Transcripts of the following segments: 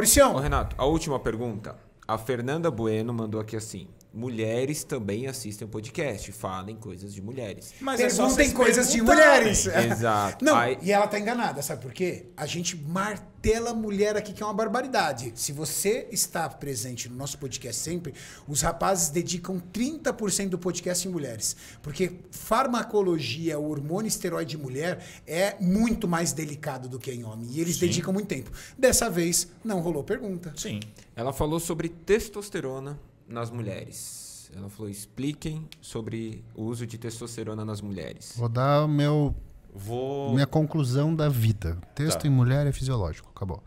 Mauricião. Ô, Renato, a última pergunta. A Fernanda Bueno mandou aqui assim: mulheres também assistem o podcast, falem coisas de mulheres. Mas é só coisas de mulheres. Exato. Não, Aí... e ela tá enganada, sabe por quê? A gente martela mulher aqui que é uma barbaridade. Se você está presente no nosso podcast sempre, os rapazes dedicam 30% do podcast em mulheres, porque farmacologia, o hormônio esteroide mulher é muito mais delicado do que em homem, e eles Sim. dedicam muito tempo. Dessa vez não rolou pergunta. Sim. Ela falou sobre testosterona nas mulheres. Ela falou: expliquem sobre o uso de testosterona nas mulheres. Vou dar meu Vou... minha conclusão da vida. Texto tá. em mulher é fisiológico, acabou.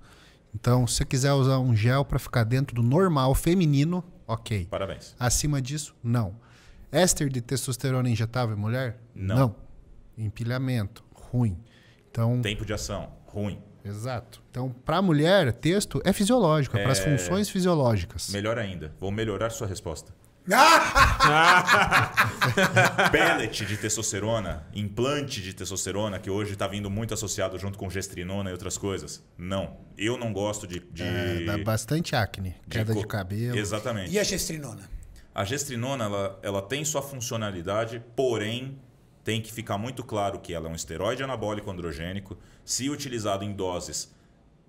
Então, se você quiser usar um gel para ficar dentro do normal feminino, ok. Parabéns. Acima disso, não. Éster de testosterona injetável em mulher? Não. não. Empilhamento, ruim. Então, tempo de ação, ruim. Exato. Então, para a mulher, texto é fisiológico, é, para as é. funções fisiológicas. Melhor ainda, vou melhorar sua resposta. Pellet de testosterona, implante de testosterona, que hoje está vindo muito associado junto com gestrinona e outras coisas. Não, eu não gosto de. de... É, dá bastante acne, queda de cabelo. Exatamente. E a gestrinona? A gestrinona ela, ela tem sua funcionalidade, porém tem que ficar muito claro que ela é um esteroide anabólico androgênico. Se utilizado em doses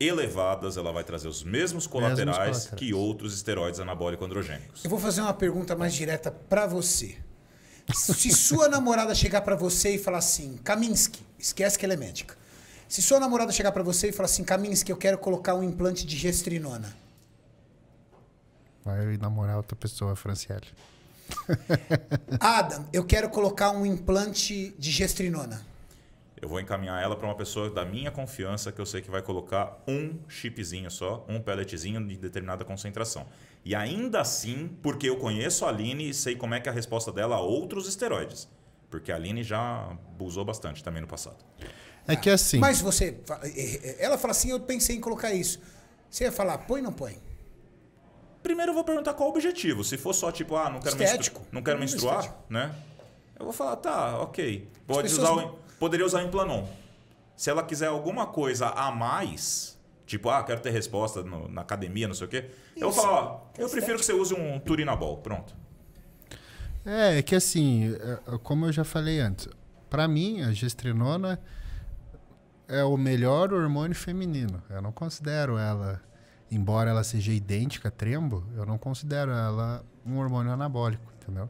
elevadas, ela vai trazer os mesmos colaterais, mesmos colaterais. que outros esteroides anabólico androgênicos. Eu vou fazer uma pergunta mais direta para você. Se sua namorada chegar para você e falar assim, Kaminsky, esquece que ela é médica. Se sua namorada chegar para você e falar assim, Kaminsky, eu quero colocar um implante de gestrinona. Vai namorar outra pessoa, Franciele. Adam, eu quero colocar um implante de gestrinona. Eu vou encaminhar ela para uma pessoa da minha confiança que eu sei que vai colocar um chipzinho só, um pelletzinho de determinada concentração. E ainda assim, porque eu conheço a Aline e sei como é que é a resposta dela a outros esteroides. Porque a Aline já abusou bastante também no passado. É que é assim. Mas você. Eh, eh, ela fala assim, eu pensei em colocar isso. Você ia falar, põe ou não põe? Primeiro eu vou perguntar qual o objetivo. Se for só tipo, ah, não quero, Estético. não quero menstruar, né? Eu vou falar, tá, ok. Pode usar o, poderia usar o Implanon. Se ela quiser alguma coisa a mais, tipo, ah, quero ter resposta no, na academia, não sei o quê, Isso. eu vou falar, ó, eu Estético. prefiro que você use um Turinabol. Pronto. É, é que assim, é, é, como eu já falei antes, para mim, a gestrinona é o melhor hormônio feminino. Eu não considero ela embora ela seja idêntica a trembo, eu não considero ela um hormônio anabólico, entendeu?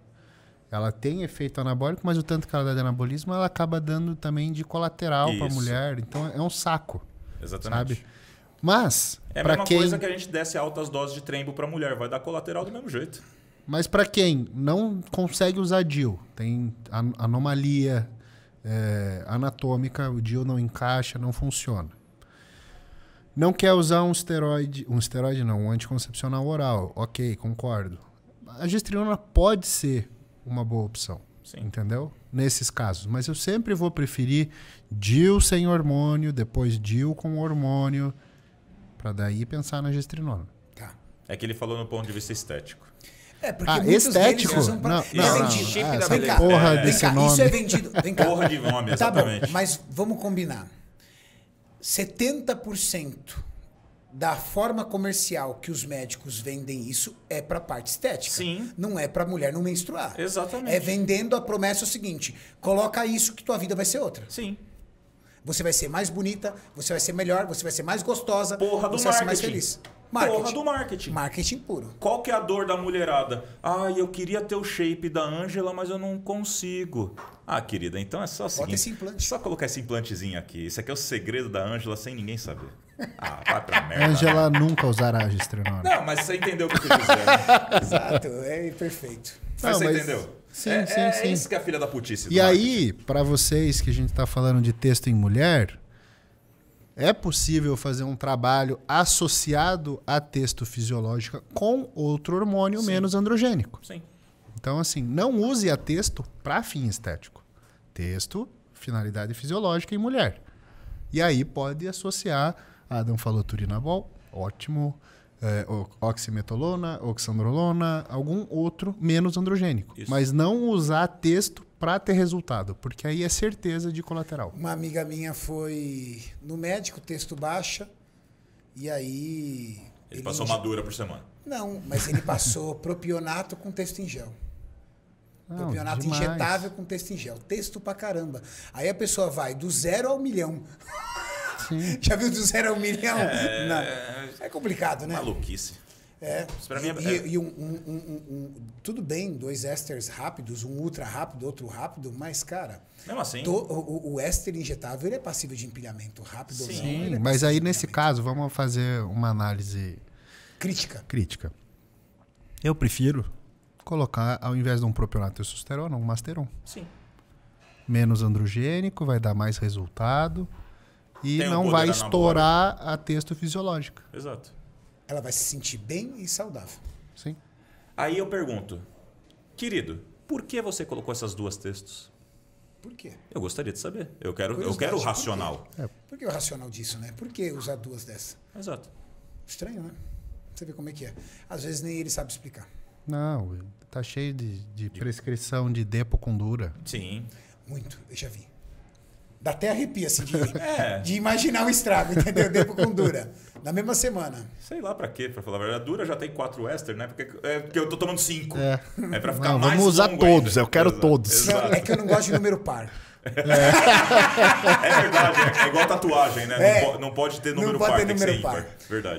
Ela tem efeito anabólico, mas o tanto que ela dá de anabolismo, ela acaba dando também de colateral para a mulher. Então é um saco. Exatamente. Sabe? Mas. É a mesma quem... coisa que a gente desse altas doses de trembo para mulher, vai dar colateral do mesmo jeito. Mas para quem não consegue usar DIL, tem anomalia é, anatômica, o DIL não encaixa, não funciona. Não quer usar um esteroide, um esteroide não, um anticoncepcional oral. Ok, concordo. A gestriona pode ser uma boa opção, Sim. entendeu? Nesses casos. Mas eu sempre vou preferir DIL sem hormônio, depois DIL com hormônio, para daí pensar na gestrinona. Tá. É que ele falou no ponto de vista estético. É, porque ah, estético? pra... não, é não, é vendido. Não, não. Ah, porra é. desse cá, nome. Isso é vendido. Vem cá. Porra de nome, exatamente. Tá bom, mas vamos combinar. 70% da forma comercial que os médicos vendem isso é para parte estética. Sim. Não é para mulher não menstruar. Exatamente. É vendendo a promessa o seguinte: coloca isso que tua vida vai ser outra. Sim. Você vai ser mais bonita, você vai ser melhor, você vai ser mais gostosa, Porra do você marketing. vai ser mais feliz. Marketing. Porra do marketing. Marketing puro. Qual que é a dor da mulherada? Ah, eu queria ter o shape da Ângela, mas eu não consigo. Ah, querida, então é só seguinte, esse implante. Só colocar esse implantezinho aqui. Isso aqui é o segredo da Ângela sem ninguém saber. Ah, vai pra merda. Ângela nunca usará gestrinona. Não, mas você entendeu o que eu quis dizer. Né? Exato, é perfeito. Não, mas você mas... entendeu? Sim, é, sim, é sim. isso que é a filha da putice. E aí, para vocês que a gente tá falando de texto em mulher, é possível fazer um trabalho associado a texto fisiológico com outro hormônio Sim. menos androgênico. Sim. Então, assim, não use a texto para fim estético. Texto, finalidade fisiológica em mulher. E aí pode associar, Adam falou turinabol, ótimo, é, eh, oximetolona, oxandrolona, algum outro menos androgênico. Isso. Mas não usar texto para ter resultado, porque aí é certeza de colateral. Uma amiga minha foi no médico, texto baixa, e aí. Ele, ele passou madura por semana. Não, mas ele passou propionato com texto em gel. Não, propionato demais. injetável com texto em gel. Texto pra caramba. Aí a pessoa vai do zero ao milhão. Sim. Já viu do zero ao milhão? É, Não. é complicado, né? Maluquice. É. Pra mim é e, é... e um, um, um, Tudo bem, dois ésteres rápidos, um ultra rápido, outro rápido, mas, cara. Não assim. To, o, o, éster injetável ele é passível de empilhamento rápido Sim, ou não. É mas aí, nesse caso, vamos fazer uma análise. Crítica. Crítica. Eu prefiro colocar, ao invés de um propionato de testosterona, um masteron. Sim. Menos androgênico, vai dar mais resultado e não vai estourar a texto fisiológica. Exato ela vai se sentir bem e saudável. Sim. Aí eu pergunto, querido, por que você colocou essas duas textos? Por quê? Eu gostaria de saber. Eu quero, eu quero o racional. Por, é. por que o racional disso, né? Por que usar duas dessas? Exato. Estranho, né? Você vê como é que é. Às vezes nem ele sabe explicar. Não, tá cheio de, de, de... prescrição de dura. Sim. Muito, eu já vi. Dá até arrepio, assim, de, é. de imaginar o estrago, entendeu? Devo com dura. Na mesma semana. Sei lá pra quê, pra falar a verdade. Dura já tem quatro Western, né? Porque, é, porque eu tô tomando cinco. É, é pra ficar não, mais Vamos usar todos, ainda. eu quero Exato. todos. é que eu não gosto de número par. É, é verdade, é, igual tatuagem, né? Não, é. po não, pode ter número não pode par, ter número par. Ímpar. Verdade.